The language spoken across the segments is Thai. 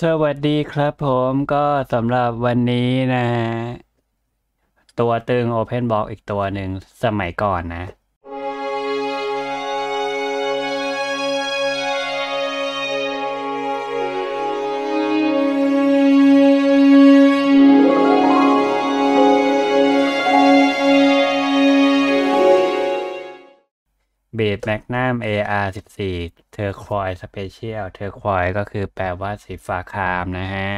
สวัสดีครับผมก็สำหรับวันนี้นะ ตัวตึงโอเพนบอกอีกตัวหนึ่งสมัยก่อนนะบีดแมกนัม AR 14เทอร์ควอยสเปเชียลเทอร์ควอยก็คือแปลว่าสีฟ้าครามนะฮะ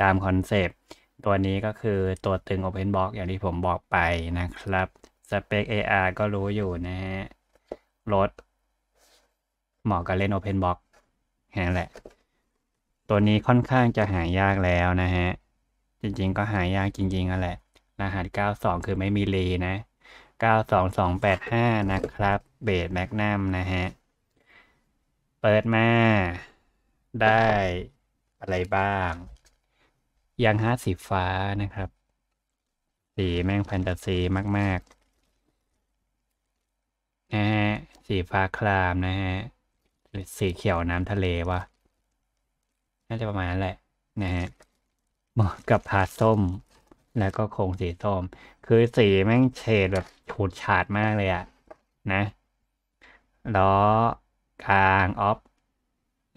ตามคอนเซปต์ตัวนี้ก็คือตัวตึง Open Box อย่างที่ผมบอกไปนะครับสเปค AR ก็รู้อยู่นะฮะรถเหมาะกับเล่น Open Box แค่แหละ ตัวนี้ค่อนข้างจะหายากแล้วนะฮะ จริงๆก็หายากจริงๆอ่ะแหละรหัส92 คือไม่มีเลนะ92285นะครับ เบสแมกนัมนะฮะ เปิดมาได้อะไรบ้างยางฮาร์ดสีฟ้านะครับ สีแม่งแฟนตาซีมากๆ นะฮะ สีฟ้าครามนะฮะสีเขียวน้ำทะเลวะ น่าจะประมาณนั้นแหละ นะฮะเหมาะกับพาส้มแล้วก็โครงสีส้มคือสีแม่งเฉดแบบฉูดฉาดมากเลยอะนะล้อกลางออฟ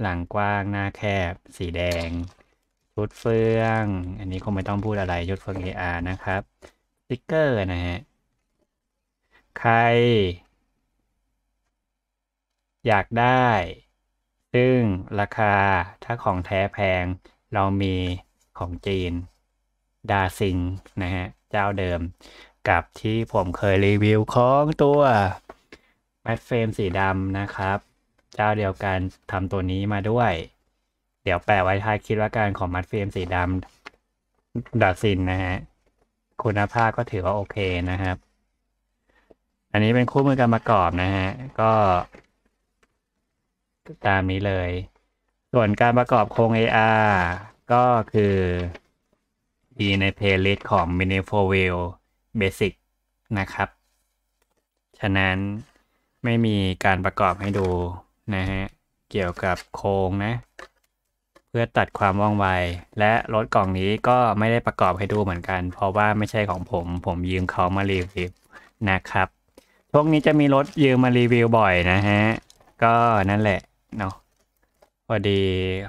หลังกว้างหน้าแคบ สีแดงชุดเฟือง อันนี้คงไม่ต้องพูดอะไรชุดเฟือง AR นะครับสติกเกอร์นะฮะ ใคร อยากได้ซึ่งราคาถ้าของแท้แพงเรามีของจีนดาซิงนะฮะ เจ้าเดิมกับที่ผมเคยรีวิวของตัวแมตเฟรมสีดำนะครับ เจ้าเดียวกันทำตัวนี้มาด้วย เดี๋ยวแปะไว้ท้ายคิดว่าการของมัดเฟรมสีดำดาซินนะฮะ คุณภาพก็ถือว่าโอเคนะครับ อันนี้เป็นคู่มือการประกอบนะฮะ ก็ ตามนี้เลย ส่วนการประกอบโครง AR ก็คือดีในเพลย์ลิสต์ของ m i n i f o w e l Basic นะครับ ฉะนั้นไม่มีการประกอบให้ดู นะฮะ เกี่ยวกับโครงนะ เพื่อตัดความว่องไว และรถกล่องนี้ก็ไม่ได้ประกอบให้ดูเหมือนกัน เพราะว่าไม่ใช่ของผมผมยืมเขามารีวิวนะครับพวกนี้จะมีรถยืมมารีวิวบ่อยนะฮะ ก็นั่นแหละเนาะพอดี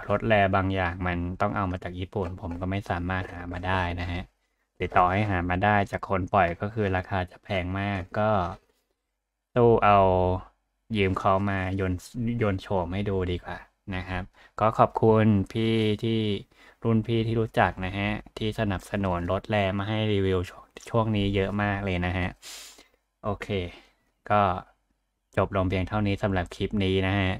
รถแลบางอย่างมันต้องเอามาจากญี่ปุ่น ผมก็ไม่สามารถหามาได้นะฮะติดต่อให้หามาได้จากคนปล่อยก็คือราคาจะแพงมากก็ตู้เอายืมเขามายนยนโฉมให้ดูดีกว่านะครับก็ขอบคุณพี่ที่รุ่นพี่ที่รู้จักนะฮะที่สนับสนุนรถแลมาให้รีวิวช่วงนี้เยอะมากเลยนะฮะโอเค ก็จบลงเพียงเท่านี้สำหรับคลิปนี้นะฮะ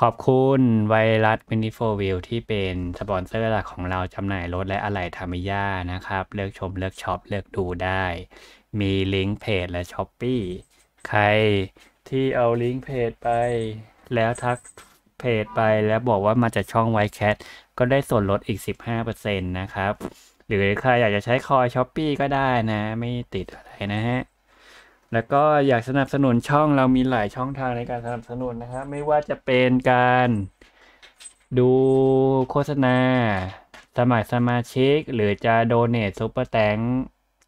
ขอบคุณไวรัสมินิโฟวิลที่เป็นสปอนเซอร์หลักของเราจำหน่ายรถ และอะไหล่ทามิยานะครับ เลือกชมเลือกช็อป เลือกดูได้ มีลิงก์เพจและช้อปปี้ใครที่เอาลิงก์เพจไป แล้วทักเพจไปแล้วบอกว่ามาจากช่องไวแคทก็ได้ส่วนลดอีก 15%นะครับ หรือใครอยากจะใช้คอยช้อปปี้ก็ได้นะ ไม่ติดอะไรนะฮะแล้วก็อยากสนับสนุนช่องเรามีหลายช่องทางในการสนับสนุนนะครับไม่ว่าจะเป็นการ ดูโฆษณา สมัครสมาชิก หรือจะโดเนทซุปเปอร์แตง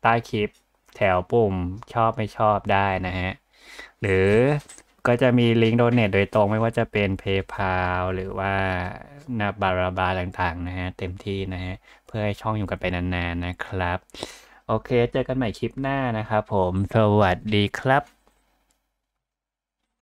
ใต้คลิป แถวปุ่มชอบไม่ชอบได้นะฮะ หรือก็จะมีลิงก์โดเนทโดยตรงไม่ว่าจะเป็น PayPal หรือว่านาบาราบาต่างๆนะฮะ เต็มที่นะฮะ เพื่อให้ช่องอยู่กันไปนานๆนะครับโอเค เจอกันใหม่คลิปหน้านะครับผมสวัสดีครับ